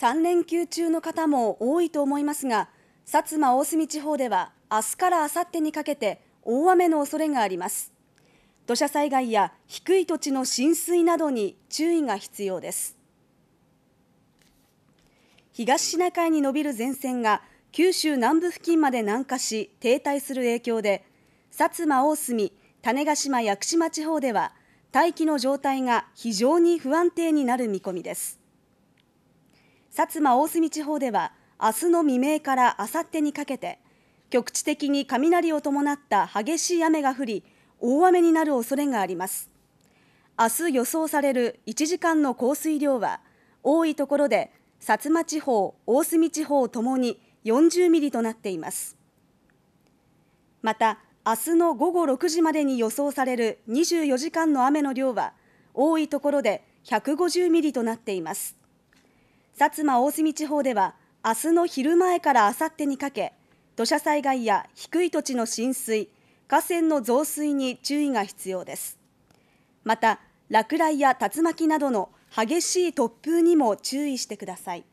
3連休中の方も多いと思いますが薩摩大隅地方では明日から明後日にかけて大雨の恐れがあります土砂災害や低い土地の浸水などに注意が必要です東シナ海に伸びる前線が九州南部付近まで南下し停滞する影響で薩摩大隅種子島屋久島地方では大気の状態が非常に不安定になる見込みです薩摩大隅地方では明日の未明からあさってにかけて局地的に雷を伴った激しい雨が降り大雨になる恐れがあります明日予想される1時間の降水量は多いところで薩摩地方大隅地方ともに40ミリとなっていますまた明日の午後6時までに予想される24時間の雨の量は多いところで150ミリとなっています薩摩大隅地方では明日の昼前からあさってにかけ土砂災害や低い土地の浸水河川の増水に注意が必要ですまた落雷や竜巻などの激しい突風にも注意してください